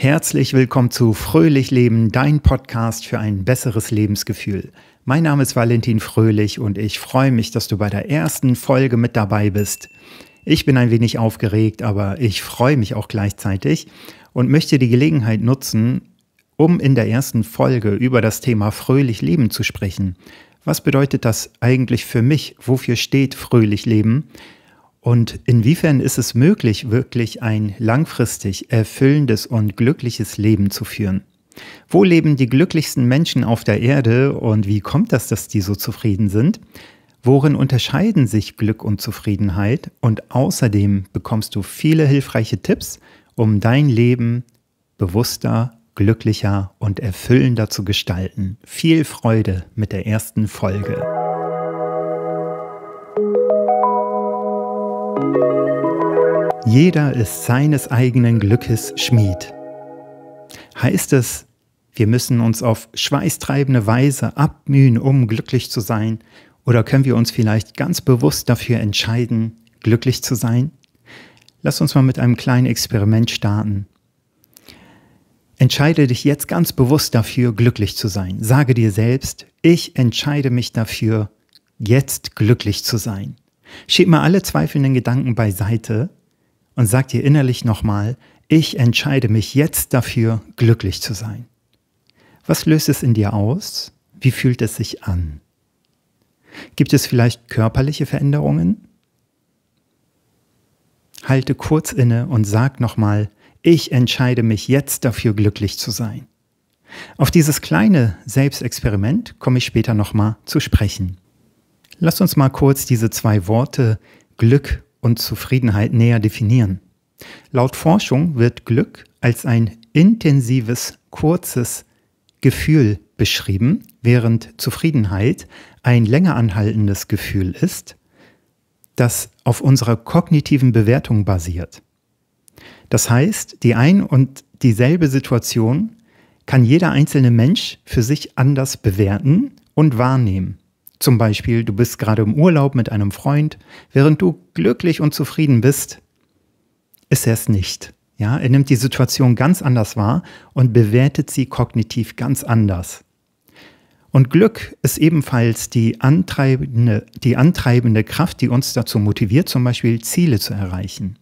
Herzlich willkommen zu Fröhlich Leben, dein Podcast für ein besseres Lebensgefühl. Mein Name ist Valentin Fröhlich und ich freue mich, dass du bei der ersten Folge mit dabei bist. Ich bin ein wenig aufgeregt, aber ich freue mich auch gleichzeitig und möchte die Gelegenheit nutzen, um in der ersten Folge über das Thema Fröhlich Leben zu sprechen. Was bedeutet das eigentlich für mich? Wofür steht Fröhlich Leben? Und inwiefern ist es möglich, wirklich ein langfristig erfüllendes und glückliches Leben zu führen? Wo leben die glücklichsten Menschen auf der Erde und wie kommt das, dass die so zufrieden sind? Worin unterscheiden sich Glück und Zufriedenheit? Und außerdem bekommst du viele hilfreiche Tipps, um dein Leben bewusster, glücklicher und erfüllender zu gestalten. Viel Freude mit der ersten Folge. Jeder ist seines eigenen Glückes Schmied. Heißt es, wir müssen uns auf schweißtreibende Weise abmühen, um glücklich zu sein? Oder können wir uns vielleicht ganz bewusst dafür entscheiden, glücklich zu sein? Lass uns mal mit einem kleinen Experiment starten. Entscheide dich jetzt ganz bewusst dafür, glücklich zu sein. Sage dir selbst, ich entscheide mich dafür, jetzt glücklich zu sein. Schiebt mal alle zweifelnden Gedanken beiseite und sagt dir innerlich nochmal, ich entscheide mich jetzt dafür, glücklich zu sein. Was löst es in dir aus? Wie fühlt es sich an? Gibt es vielleicht körperliche Veränderungen? Halte kurz inne und sag nochmal, ich entscheide mich jetzt dafür, glücklich zu sein. Auf dieses kleine Selbstexperiment komme ich später nochmal zu sprechen. Lass uns mal kurz diese zwei Worte Glück und Zufriedenheit näher definieren. Laut Forschung wird Glück als ein intensives, kurzes Gefühl beschrieben, während Zufriedenheit ein länger anhaltendes Gefühl ist, das auf unserer kognitiven Bewertung basiert. Das heißt, die ein und dieselbe Situation kann jeder einzelne Mensch für sich anders bewerten und wahrnehmen. Zum Beispiel, du bist gerade im Urlaub mit einem Freund, während du glücklich und zufrieden bist, ist er es nicht. Ja, er nimmt die Situation ganz anders wahr und bewertet sie kognitiv ganz anders. Und Glück ist ebenfalls die antreibende, die antreibende Kraft, die uns dazu motiviert, zum Beispiel Ziele zu erreichen.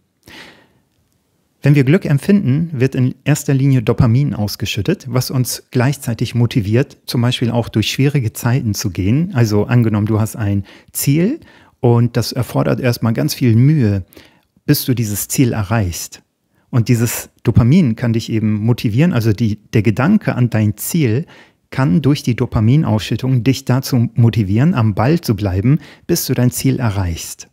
Wenn wir Glück empfinden, wird in erster Linie Dopamin ausgeschüttet, was uns gleichzeitig motiviert, zum Beispiel auch durch schwierige Zeiten zu gehen. Also angenommen, du hast ein Ziel und das erfordert erstmal ganz viel Mühe, bis du dieses Ziel erreichst. Und dieses Dopamin kann dich eben motivieren, also die, der Gedanke an dein Ziel kann durch die Dopaminausschüttung dich dazu motivieren, am Ball zu bleiben, bis du dein Ziel erreichst.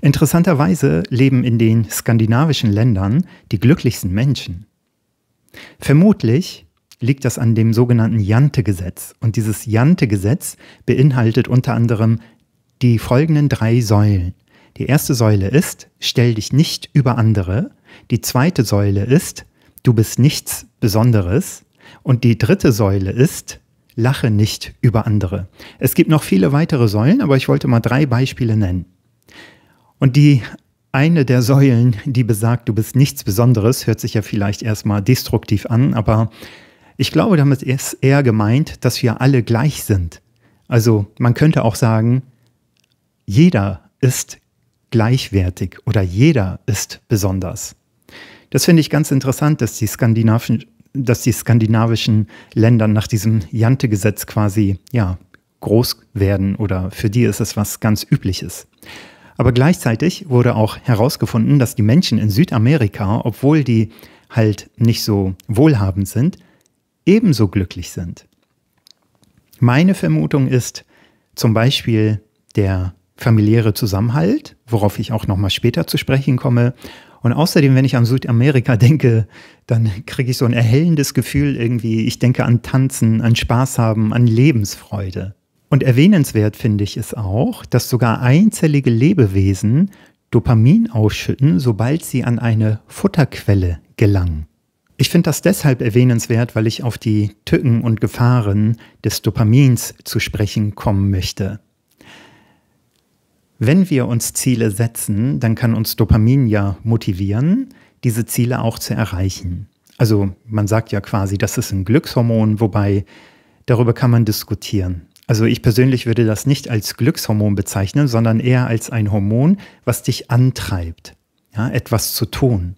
Interessanterweise leben in den skandinavischen Ländern die glücklichsten Menschen. Vermutlich liegt das an dem sogenannten Jante-Gesetz. Und dieses Jante-Gesetz beinhaltet unter anderem die folgenden drei Säulen. Die erste Säule ist, stell dich nicht über andere. Die zweite Säule ist, du bist nichts Besonderes. Und die dritte Säule ist, lache nicht über andere. Es gibt noch viele weitere Säulen, aber ich wollte mal drei Beispiele nennen. Und die eine der Säulen, die besagt, du bist nichts Besonderes, hört sich ja vielleicht erstmal destruktiv an, aber ich glaube, damit ist eher gemeint, dass wir alle gleich sind. Also man könnte auch sagen, jeder ist gleichwertig oder jeder ist besonders. Das finde ich ganz interessant, dass die, skandinavischen, dass die skandinavischen Länder nach diesem Jante-Gesetz quasi ja, groß werden oder für die ist es was ganz Übliches. Aber gleichzeitig wurde auch herausgefunden, dass die Menschen in Südamerika, obwohl die halt nicht so wohlhabend sind, ebenso glücklich sind. Meine Vermutung ist zum Beispiel der familiäre Zusammenhalt, worauf ich auch nochmal später zu sprechen komme. Und außerdem, wenn ich an Südamerika denke, dann kriege ich so ein erhellendes Gefühl irgendwie. Ich denke an Tanzen, an Spaß haben, an Lebensfreude. Und erwähnenswert finde ich es auch, dass sogar einzellige Lebewesen Dopamin ausschütten, sobald sie an eine Futterquelle gelangen. Ich finde das deshalb erwähnenswert, weil ich auf die Tücken und Gefahren des Dopamins zu sprechen kommen möchte. Wenn wir uns Ziele setzen, dann kann uns Dopamin ja motivieren, diese Ziele auch zu erreichen. Also man sagt ja quasi, das ist ein Glückshormon, wobei darüber kann man diskutieren. Also ich persönlich würde das nicht als Glückshormon bezeichnen, sondern eher als ein Hormon, was dich antreibt, ja, etwas zu tun.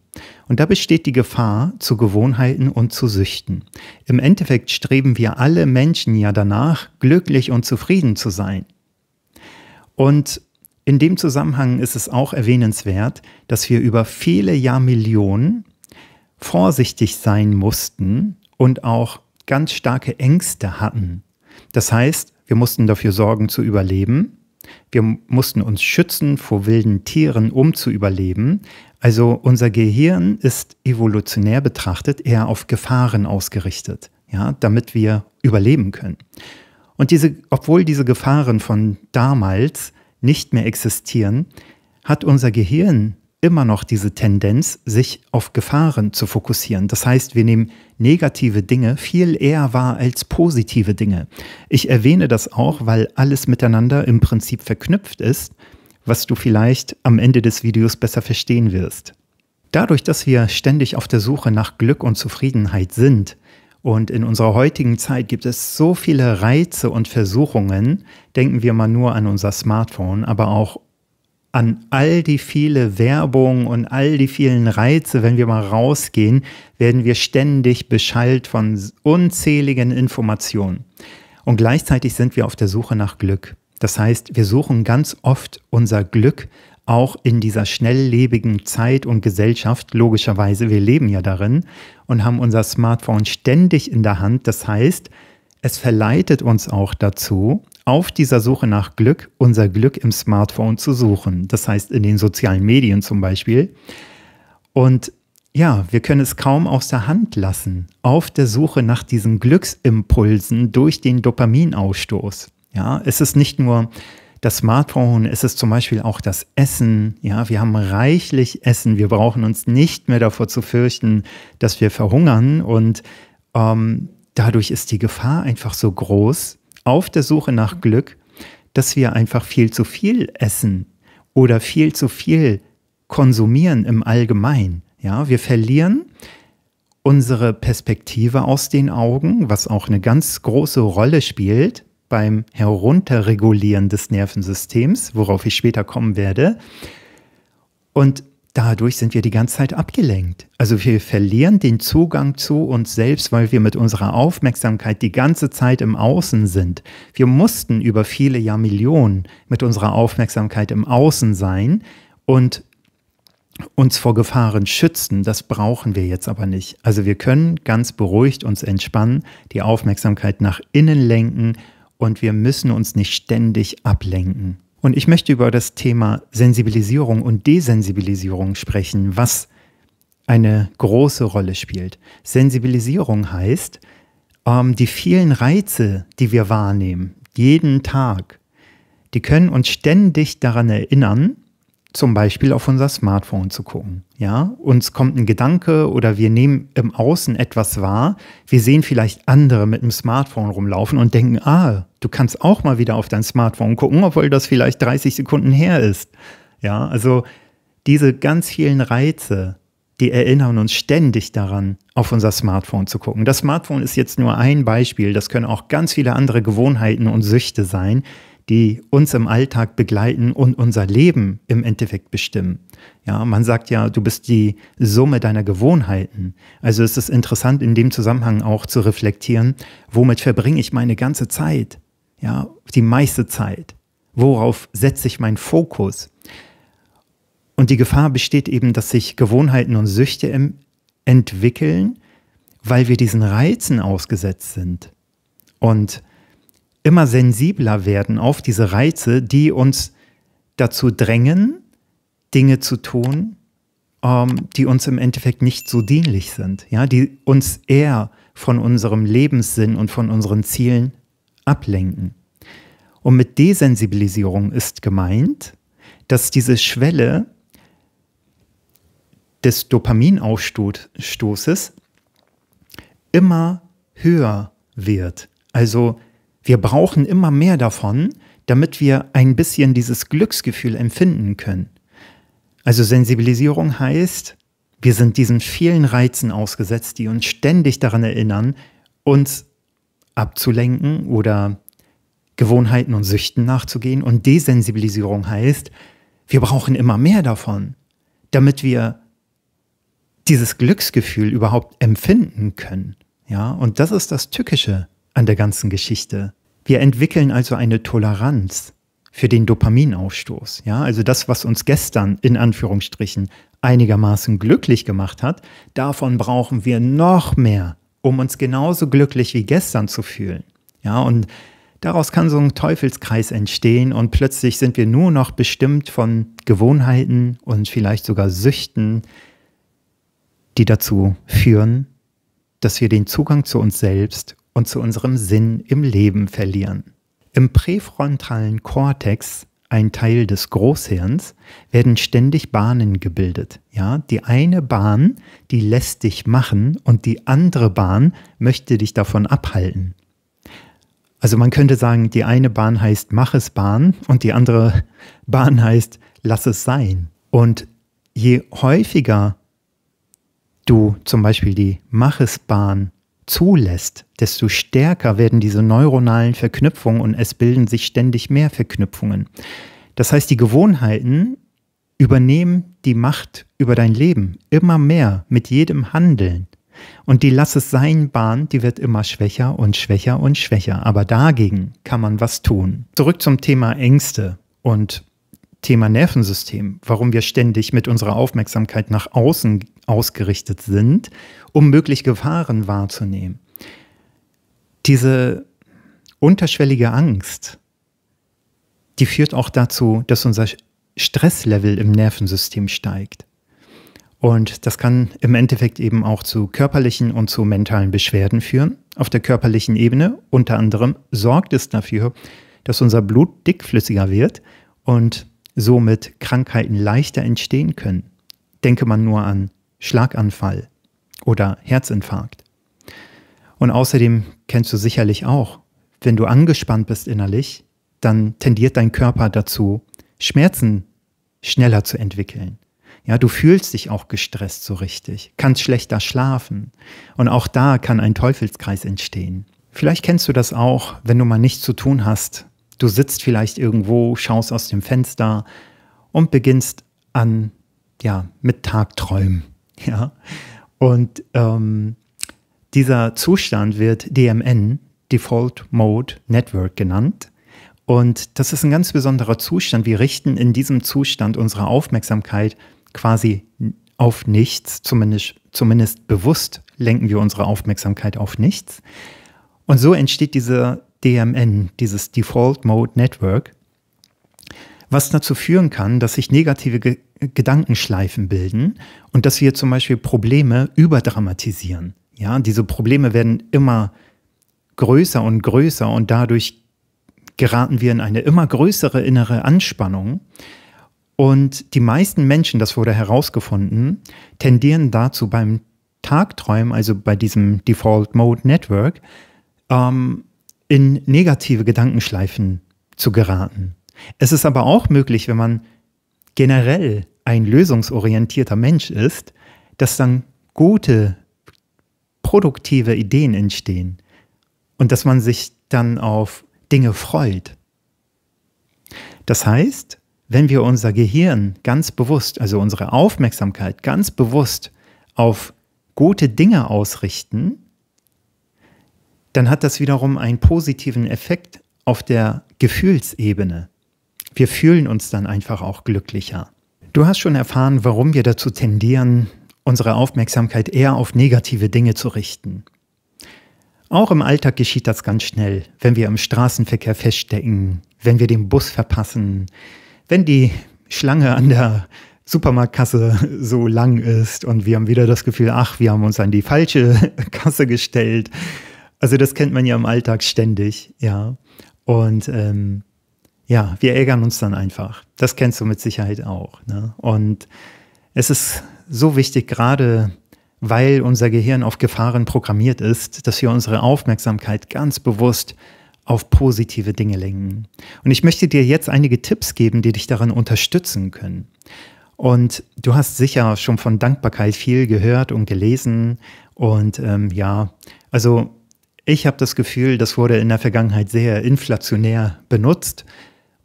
Und da besteht die Gefahr zu Gewohnheiten und zu Süchten. Im Endeffekt streben wir alle Menschen ja danach, glücklich und zufrieden zu sein. Und in dem Zusammenhang ist es auch erwähnenswert, dass wir über viele Jahrmillionen vorsichtig sein mussten und auch ganz starke Ängste hatten. Das heißt, wir mussten dafür sorgen, zu überleben. Wir mussten uns schützen vor wilden Tieren, um zu überleben. Also unser Gehirn ist evolutionär betrachtet eher auf Gefahren ausgerichtet, ja, damit wir überleben können. Und diese, obwohl diese Gefahren von damals nicht mehr existieren, hat unser Gehirn immer noch diese Tendenz, sich auf Gefahren zu fokussieren. Das heißt, wir nehmen negative Dinge viel eher wahr als positive Dinge. Ich erwähne das auch, weil alles miteinander im Prinzip verknüpft ist, was du vielleicht am Ende des Videos besser verstehen wirst. Dadurch, dass wir ständig auf der Suche nach Glück und Zufriedenheit sind, und in unserer heutigen Zeit gibt es so viele Reize und Versuchungen. Denken wir mal nur an unser Smartphone, aber auch an all die viele Werbung und all die vielen Reize, wenn wir mal rausgehen, werden wir ständig beschallt von unzähligen Informationen. Und gleichzeitig sind wir auf der Suche nach Glück. Das heißt, wir suchen ganz oft unser Glück auch in dieser schnelllebigen Zeit und Gesellschaft, logischerweise, wir leben ja darin und haben unser Smartphone ständig in der Hand. Das heißt, es verleitet uns auch dazu, auf dieser Suche nach Glück unser Glück im Smartphone zu suchen. Das heißt in den sozialen Medien zum Beispiel. Und ja, wir können es kaum aus der Hand lassen, auf der Suche nach diesen Glücksimpulsen durch den Dopaminausstoß. Ja, es ist nicht nur das Smartphone, es ist zum Beispiel auch das Essen. Ja, wir haben reichlich Essen. Wir brauchen uns nicht mehr davor zu fürchten, dass wir verhungern. Und ähm, dadurch ist die Gefahr einfach so groß, auf der Suche nach Glück, dass wir einfach viel zu viel essen oder viel zu viel konsumieren im Allgemeinen. Ja, wir verlieren unsere Perspektive aus den Augen, was auch eine ganz große Rolle spielt beim Herunterregulieren des Nervensystems, worauf ich später kommen werde. Und dadurch sind wir die ganze Zeit abgelenkt. Also wir verlieren den Zugang zu uns selbst, weil wir mit unserer Aufmerksamkeit die ganze Zeit im Außen sind. Wir mussten über viele Jahrmillionen mit unserer Aufmerksamkeit im Außen sein und uns vor Gefahren schützen, das brauchen wir jetzt aber nicht. Also wir können ganz beruhigt uns entspannen, die Aufmerksamkeit nach innen lenken und wir müssen uns nicht ständig ablenken. Und ich möchte über das Thema Sensibilisierung und Desensibilisierung sprechen, was eine große Rolle spielt. Sensibilisierung heißt, ähm, die vielen Reize, die wir wahrnehmen, jeden Tag, die können uns ständig daran erinnern, zum Beispiel auf unser Smartphone zu gucken. Ja, uns kommt ein Gedanke oder wir nehmen im Außen etwas wahr. Wir sehen vielleicht andere mit dem Smartphone rumlaufen und denken, ah, du kannst auch mal wieder auf dein Smartphone gucken, obwohl das vielleicht 30 Sekunden her ist. Ja, also diese ganz vielen Reize, die erinnern uns ständig daran, auf unser Smartphone zu gucken. Das Smartphone ist jetzt nur ein Beispiel. Das können auch ganz viele andere Gewohnheiten und Süchte sein, die uns im Alltag begleiten und unser Leben im Endeffekt bestimmen. Ja, man sagt ja, du bist die Summe deiner Gewohnheiten. Also es ist interessant, in dem Zusammenhang auch zu reflektieren, womit verbringe ich meine ganze Zeit? Ja, die meiste Zeit. Worauf setze ich meinen Fokus? Und die Gefahr besteht eben, dass sich Gewohnheiten und Süchte entwickeln, weil wir diesen Reizen ausgesetzt sind. Und immer sensibler werden auf diese Reize, die uns dazu drängen, Dinge zu tun, ähm, die uns im Endeffekt nicht so dienlich sind, ja, die uns eher von unserem Lebenssinn und von unseren Zielen ablenken. Und mit Desensibilisierung ist gemeint, dass diese Schwelle des Dopaminausstoßes immer höher wird. Also wir brauchen immer mehr davon, damit wir ein bisschen dieses Glücksgefühl empfinden können. Also Sensibilisierung heißt, wir sind diesen vielen Reizen ausgesetzt, die uns ständig daran erinnern, uns abzulenken oder Gewohnheiten und Süchten nachzugehen. Und Desensibilisierung heißt, wir brauchen immer mehr davon, damit wir dieses Glücksgefühl überhaupt empfinden können. Ja, und das ist das Tückische an der ganzen Geschichte. Wir entwickeln also eine Toleranz für den Dopaminaufstoß. Ja, also das, was uns gestern in Anführungsstrichen einigermaßen glücklich gemacht hat, davon brauchen wir noch mehr, um uns genauso glücklich wie gestern zu fühlen. Ja, und daraus kann so ein Teufelskreis entstehen und plötzlich sind wir nur noch bestimmt von Gewohnheiten und vielleicht sogar Süchten, die dazu führen, dass wir den Zugang zu uns selbst und zu unserem Sinn im Leben verlieren. Im präfrontalen Kortex, ein Teil des Großhirns, werden ständig Bahnen gebildet. Ja, die eine Bahn, die lässt dich machen und die andere Bahn möchte dich davon abhalten. Also man könnte sagen, die eine Bahn heißt Mach es Bahn und die andere Bahn heißt Lass es sein. Und je häufiger du zum Beispiel die Mach es Bahn zulässt, desto stärker werden diese neuronalen Verknüpfungen und es bilden sich ständig mehr Verknüpfungen. Das heißt, die Gewohnheiten übernehmen die Macht über dein Leben immer mehr mit jedem Handeln. Und die Lass es sein Bahn, die wird immer schwächer und schwächer und schwächer. Aber dagegen kann man was tun. Zurück zum Thema Ängste und Thema Nervensystem, warum wir ständig mit unserer Aufmerksamkeit nach außen ausgerichtet sind, um mögliche Gefahren wahrzunehmen. Diese unterschwellige Angst, die führt auch dazu, dass unser Stresslevel im Nervensystem steigt. Und das kann im Endeffekt eben auch zu körperlichen und zu mentalen Beschwerden führen. Auf der körperlichen Ebene unter anderem sorgt es dafür, dass unser Blut dickflüssiger wird und somit Krankheiten leichter entstehen können. Denke man nur an Schlaganfall oder Herzinfarkt. Und außerdem kennst du sicherlich auch, wenn du angespannt bist innerlich, dann tendiert dein Körper dazu, Schmerzen schneller zu entwickeln. Ja, du fühlst dich auch gestresst so richtig, kannst schlechter schlafen. Und auch da kann ein Teufelskreis entstehen. Vielleicht kennst du das auch, wenn du mal nichts zu tun hast. Du sitzt vielleicht irgendwo, schaust aus dem Fenster und beginnst an, ja, mit Tagträumen Ja? Und ähm, dieser Zustand wird DMN, Default Mode Network, genannt. Und das ist ein ganz besonderer Zustand. Wir richten in diesem Zustand unsere Aufmerksamkeit quasi auf nichts, zumindest, zumindest bewusst lenken wir unsere Aufmerksamkeit auf nichts. Und so entsteht dieser DMN, dieses Default Mode Network, was dazu führen kann, dass sich negative Gedankenschleifen bilden und dass wir zum Beispiel Probleme überdramatisieren. Ja, diese Probleme werden immer größer und größer und dadurch geraten wir in eine immer größere innere Anspannung. Und die meisten Menschen, das wurde herausgefunden, tendieren dazu beim Tagträumen, also bei diesem Default Mode Network, ähm, in negative Gedankenschleifen zu geraten. Es ist aber auch möglich, wenn man generell ein lösungsorientierter Mensch ist, dass dann gute, produktive Ideen entstehen und dass man sich dann auf Dinge freut. Das heißt, wenn wir unser Gehirn ganz bewusst, also unsere Aufmerksamkeit ganz bewusst auf gute Dinge ausrichten, dann hat das wiederum einen positiven Effekt auf der Gefühlsebene. Wir fühlen uns dann einfach auch glücklicher. Du hast schon erfahren, warum wir dazu tendieren, unsere Aufmerksamkeit eher auf negative Dinge zu richten. Auch im Alltag geschieht das ganz schnell, wenn wir im Straßenverkehr feststecken, wenn wir den Bus verpassen, wenn die Schlange an der Supermarktkasse so lang ist und wir haben wieder das Gefühl, ach, wir haben uns an die falsche Kasse gestellt. Also das kennt man ja im Alltag ständig, ja. Und ähm, ja, wir ärgern uns dann einfach. Das kennst du mit Sicherheit auch. Ne? Und es ist so wichtig, gerade weil unser Gehirn auf Gefahren programmiert ist, dass wir unsere Aufmerksamkeit ganz bewusst auf positive Dinge lenken. Und ich möchte dir jetzt einige Tipps geben, die dich daran unterstützen können. Und du hast sicher schon von Dankbarkeit viel gehört und gelesen. Und ähm, ja, also ich habe das Gefühl, das wurde in der Vergangenheit sehr inflationär benutzt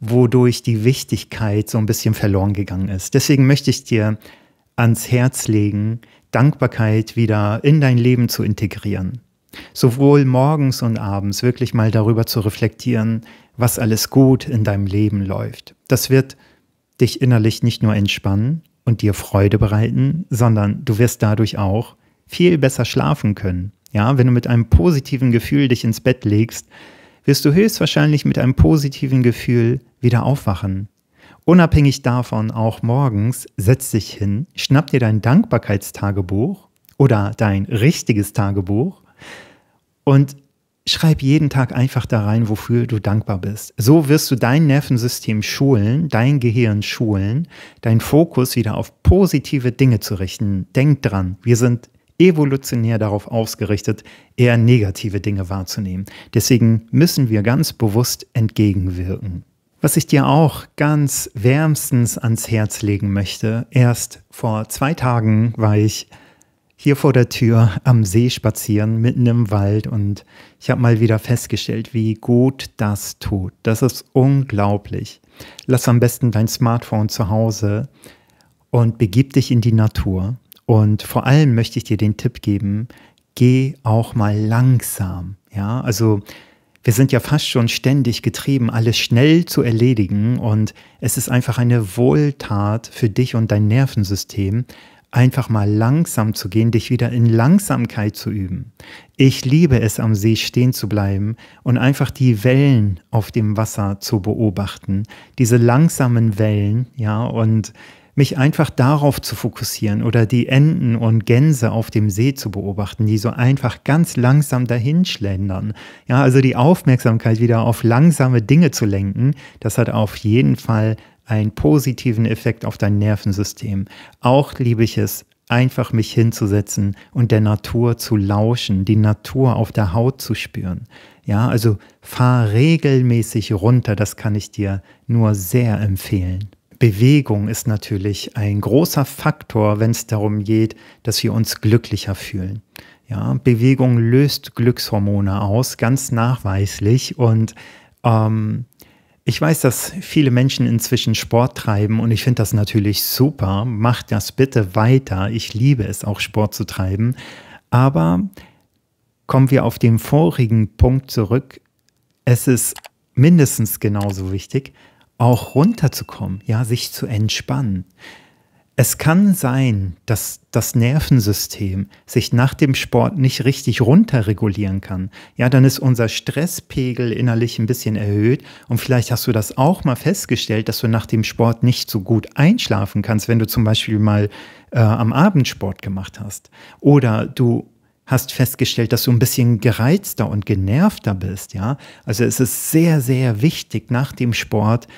wodurch die Wichtigkeit so ein bisschen verloren gegangen ist. Deswegen möchte ich dir ans Herz legen, Dankbarkeit wieder in dein Leben zu integrieren. Sowohl morgens und abends wirklich mal darüber zu reflektieren, was alles gut in deinem Leben läuft. Das wird dich innerlich nicht nur entspannen und dir Freude bereiten, sondern du wirst dadurch auch viel besser schlafen können. Ja, wenn du mit einem positiven Gefühl dich ins Bett legst, wirst du höchstwahrscheinlich mit einem positiven Gefühl wieder aufwachen. Unabhängig davon, auch morgens, setz dich hin, schnapp dir dein Dankbarkeitstagebuch oder dein richtiges Tagebuch und schreib jeden Tag einfach da rein, wofür du dankbar bist. So wirst du dein Nervensystem schulen, dein Gehirn schulen, deinen Fokus wieder auf positive Dinge zu richten. Denk dran, wir sind evolutionär darauf ausgerichtet, eher negative Dinge wahrzunehmen. Deswegen müssen wir ganz bewusst entgegenwirken. Was ich dir auch ganz wärmstens ans Herz legen möchte, erst vor zwei Tagen war ich hier vor der Tür am See spazieren, mitten im Wald und ich habe mal wieder festgestellt, wie gut das tut. Das ist unglaublich. Lass am besten dein Smartphone zu Hause und begib dich in die Natur. Und vor allem möchte ich dir den Tipp geben, geh auch mal langsam. Ja, also wir sind ja fast schon ständig getrieben, alles schnell zu erledigen und es ist einfach eine Wohltat für dich und dein Nervensystem, einfach mal langsam zu gehen, dich wieder in Langsamkeit zu üben. Ich liebe es, am See stehen zu bleiben und einfach die Wellen auf dem Wasser zu beobachten, diese langsamen Wellen, ja, und mich einfach darauf zu fokussieren oder die Enten und Gänse auf dem See zu beobachten, die so einfach ganz langsam dahinschlendern. Ja, also die Aufmerksamkeit wieder auf langsame Dinge zu lenken, das hat auf jeden Fall einen positiven Effekt auf dein Nervensystem. Auch liebe ich es, einfach mich hinzusetzen und der Natur zu lauschen, die Natur auf der Haut zu spüren. Ja, also fahr regelmäßig runter, das kann ich dir nur sehr empfehlen. Bewegung ist natürlich ein großer Faktor, wenn es darum geht, dass wir uns glücklicher fühlen. Ja, Bewegung löst Glückshormone aus, ganz nachweislich. Und ähm, ich weiß, dass viele Menschen inzwischen Sport treiben und ich finde das natürlich super. Macht das bitte weiter. Ich liebe es auch, Sport zu treiben. Aber kommen wir auf den vorigen Punkt zurück. Es ist mindestens genauso wichtig, auch runterzukommen, ja, sich zu entspannen. Es kann sein, dass das Nervensystem sich nach dem Sport nicht richtig runterregulieren kann. Ja, dann ist unser Stresspegel innerlich ein bisschen erhöht und vielleicht hast du das auch mal festgestellt, dass du nach dem Sport nicht so gut einschlafen kannst, wenn du zum Beispiel mal äh, am Abend Sport gemacht hast. Oder du hast festgestellt, dass du ein bisschen gereizter und genervter bist, ja? Also es ist sehr, sehr wichtig, nach dem Sport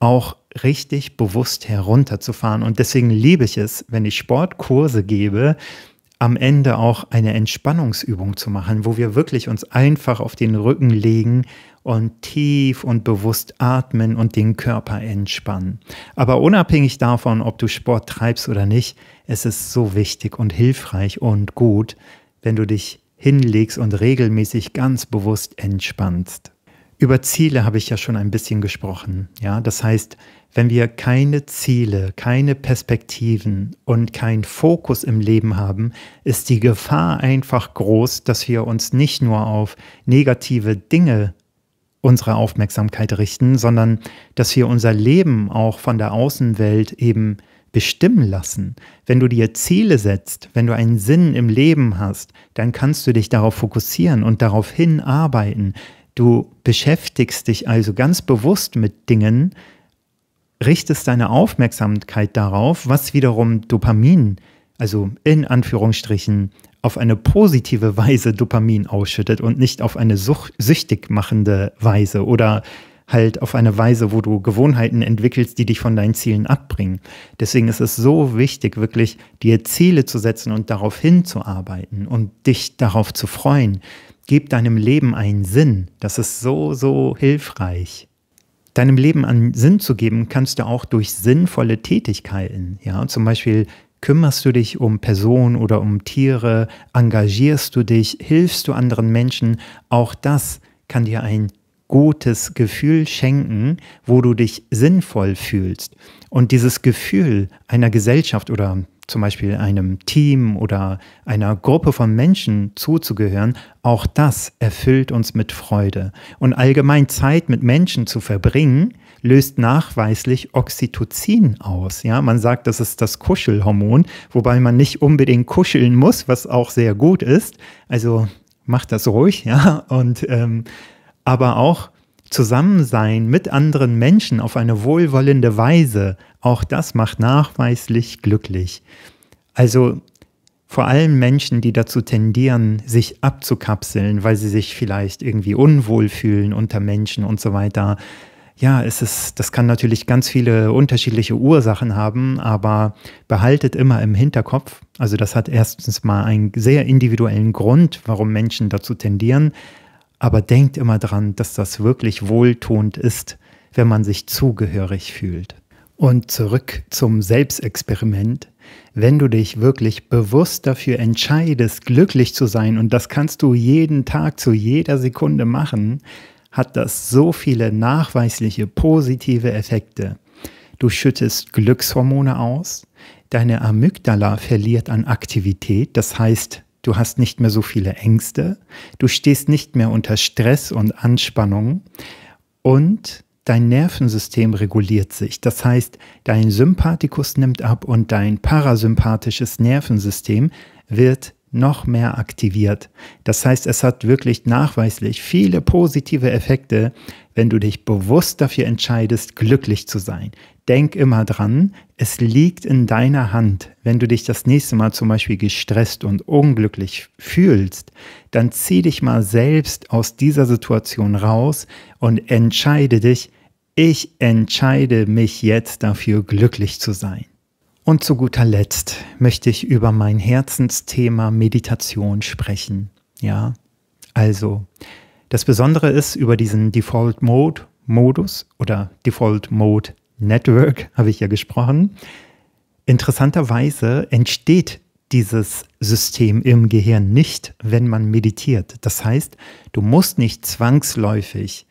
auch richtig bewusst herunterzufahren. Und deswegen liebe ich es, wenn ich Sportkurse gebe, am Ende auch eine Entspannungsübung zu machen, wo wir wirklich uns einfach auf den Rücken legen und tief und bewusst atmen und den Körper entspannen. Aber unabhängig davon, ob du Sport treibst oder nicht, es ist so wichtig und hilfreich und gut, wenn du dich hinlegst und regelmäßig ganz bewusst entspannst. Über Ziele habe ich ja schon ein bisschen gesprochen. Ja, das heißt, wenn wir keine Ziele, keine Perspektiven und keinen Fokus im Leben haben, ist die Gefahr einfach groß, dass wir uns nicht nur auf negative Dinge unsere Aufmerksamkeit richten, sondern dass wir unser Leben auch von der Außenwelt eben bestimmen lassen. Wenn du dir Ziele setzt, wenn du einen Sinn im Leben hast, dann kannst du dich darauf fokussieren und darauf hinarbeiten. Du beschäftigst dich also ganz bewusst mit Dingen, richtest deine Aufmerksamkeit darauf, was wiederum Dopamin, also in Anführungsstrichen, auf eine positive Weise Dopamin ausschüttet und nicht auf eine such süchtig machende Weise oder halt auf eine Weise, wo du Gewohnheiten entwickelst, die dich von deinen Zielen abbringen. Deswegen ist es so wichtig, wirklich dir Ziele zu setzen und darauf hinzuarbeiten und dich darauf zu freuen. Gib deinem Leben einen Sinn. Das ist so, so hilfreich. Deinem Leben einen Sinn zu geben, kannst du auch durch sinnvolle Tätigkeiten. Ja, zum Beispiel kümmerst du dich um Personen oder um Tiere, engagierst du dich, hilfst du anderen Menschen. Auch das kann dir ein gutes Gefühl schenken, wo du dich sinnvoll fühlst. Und dieses Gefühl einer Gesellschaft oder zum Beispiel einem Team oder einer Gruppe von Menschen zuzugehören, auch das erfüllt uns mit Freude. Und allgemein Zeit mit Menschen zu verbringen, löst nachweislich Oxytocin aus. Ja, man sagt, das ist das Kuschelhormon, wobei man nicht unbedingt kuscheln muss, was auch sehr gut ist. Also macht das ruhig, ja, und ähm, aber auch Zusammensein mit anderen Menschen auf eine wohlwollende Weise, auch das macht nachweislich glücklich. Also vor allem Menschen, die dazu tendieren, sich abzukapseln, weil sie sich vielleicht irgendwie unwohl fühlen unter Menschen und so weiter. Ja, es ist, das kann natürlich ganz viele unterschiedliche Ursachen haben, aber behaltet immer im Hinterkopf. Also das hat erstens mal einen sehr individuellen Grund, warum Menschen dazu tendieren. Aber denkt immer dran, dass das wirklich wohltuend ist, wenn man sich zugehörig fühlt. Und zurück zum Selbstexperiment. Wenn du dich wirklich bewusst dafür entscheidest, glücklich zu sein, und das kannst du jeden Tag zu jeder Sekunde machen, hat das so viele nachweisliche positive Effekte. Du schüttest Glückshormone aus, deine Amygdala verliert an Aktivität, das heißt, du hast nicht mehr so viele Ängste, du stehst nicht mehr unter Stress und Anspannung und dein Nervensystem reguliert sich. Das heißt, dein Sympathikus nimmt ab und dein parasympathisches Nervensystem wird noch mehr aktiviert. Das heißt, es hat wirklich nachweislich viele positive Effekte, wenn du dich bewusst dafür entscheidest, glücklich zu sein. Denk immer dran, es liegt in deiner Hand. Wenn du dich das nächste Mal zum Beispiel gestresst und unglücklich fühlst, dann zieh dich mal selbst aus dieser Situation raus und entscheide dich, ich entscheide mich jetzt dafür, glücklich zu sein. Und zu guter Letzt möchte ich über mein Herzensthema Meditation sprechen. Ja, also das Besondere ist über diesen Default Mode Modus oder Default Mode Network habe ich ja gesprochen. Interessanterweise entsteht dieses System im Gehirn nicht, wenn man meditiert. Das heißt, du musst nicht zwangsläufig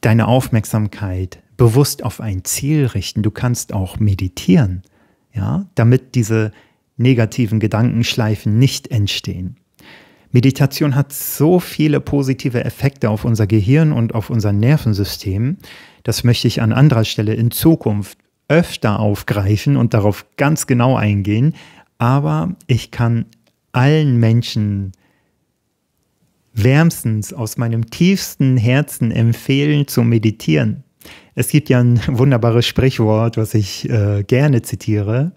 deine Aufmerksamkeit bewusst auf ein Ziel richten. Du kannst auch meditieren, ja, damit diese negativen Gedankenschleifen nicht entstehen. Meditation hat so viele positive Effekte auf unser Gehirn und auf unser Nervensystem. Das möchte ich an anderer Stelle in Zukunft öfter aufgreifen und darauf ganz genau eingehen. Aber ich kann allen Menschen wärmstens aus meinem tiefsten Herzen empfehlen zu meditieren. Es gibt ja ein wunderbares Sprichwort, was ich äh, gerne zitiere.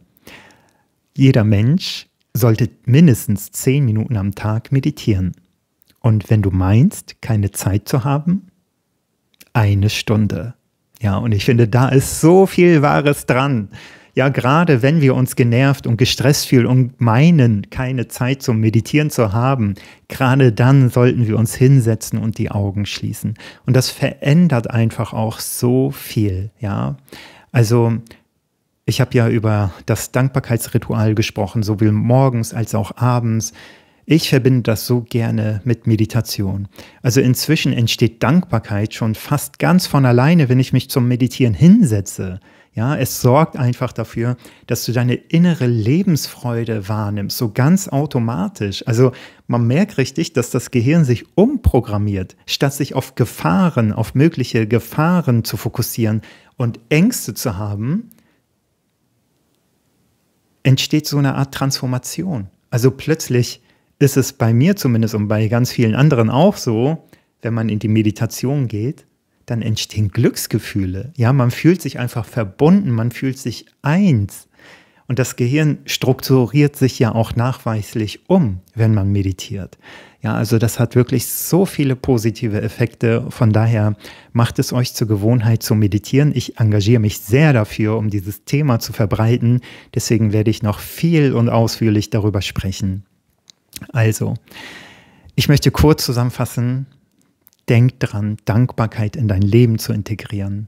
Jeder Mensch sollte mindestens zehn Minuten am Tag meditieren. Und wenn du meinst, keine Zeit zu haben, eine Stunde. Ja, und ich finde, da ist so viel Wahres dran ja gerade wenn wir uns genervt und gestresst fühlen und meinen, keine Zeit zum Meditieren zu haben, gerade dann sollten wir uns hinsetzen und die Augen schließen. Und das verändert einfach auch so viel, ja. Also ich habe ja über das Dankbarkeitsritual gesprochen, sowohl morgens als auch abends. Ich verbinde das so gerne mit Meditation. Also inzwischen entsteht Dankbarkeit schon fast ganz von alleine, wenn ich mich zum Meditieren hinsetze. Ja, es sorgt einfach dafür, dass du deine innere Lebensfreude wahrnimmst, so ganz automatisch. Also man merkt richtig, dass das Gehirn sich umprogrammiert, statt sich auf Gefahren, auf mögliche Gefahren zu fokussieren und Ängste zu haben, entsteht so eine Art Transformation. Also plötzlich ist es bei mir zumindest und bei ganz vielen anderen auch so, wenn man in die Meditation geht, dann entstehen Glücksgefühle. Ja, man fühlt sich einfach verbunden, man fühlt sich eins. Und das Gehirn strukturiert sich ja auch nachweislich um, wenn man meditiert. Ja, also das hat wirklich so viele positive Effekte. Von daher macht es euch zur Gewohnheit zu meditieren. Ich engagiere mich sehr dafür, um dieses Thema zu verbreiten. Deswegen werde ich noch viel und ausführlich darüber sprechen. Also, ich möchte kurz zusammenfassen, Denk dran, Dankbarkeit in dein Leben zu integrieren.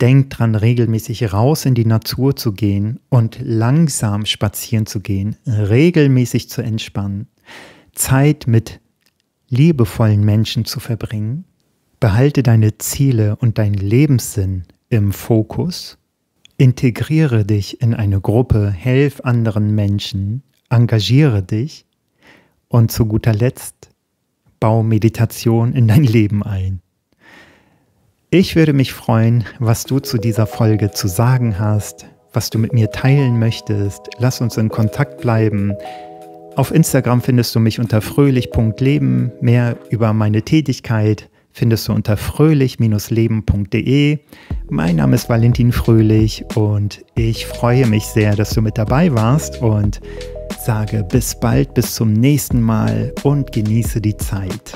Denk dran, regelmäßig raus in die Natur zu gehen und langsam spazieren zu gehen, regelmäßig zu entspannen, Zeit mit liebevollen Menschen zu verbringen. Behalte deine Ziele und deinen Lebenssinn im Fokus. Integriere dich in eine Gruppe, helf anderen Menschen, engagiere dich und zu guter Letzt bau Meditation in dein Leben ein. Ich würde mich freuen, was du zu dieser Folge zu sagen hast, was du mit mir teilen möchtest. Lass uns in Kontakt bleiben. Auf Instagram findest du mich unter fröhlich.leben. Mehr über meine Tätigkeit findest du unter fröhlich-leben.de. Mein Name ist Valentin Fröhlich und ich freue mich sehr, dass du mit dabei warst und sage bis bald, bis zum nächsten Mal und genieße die Zeit.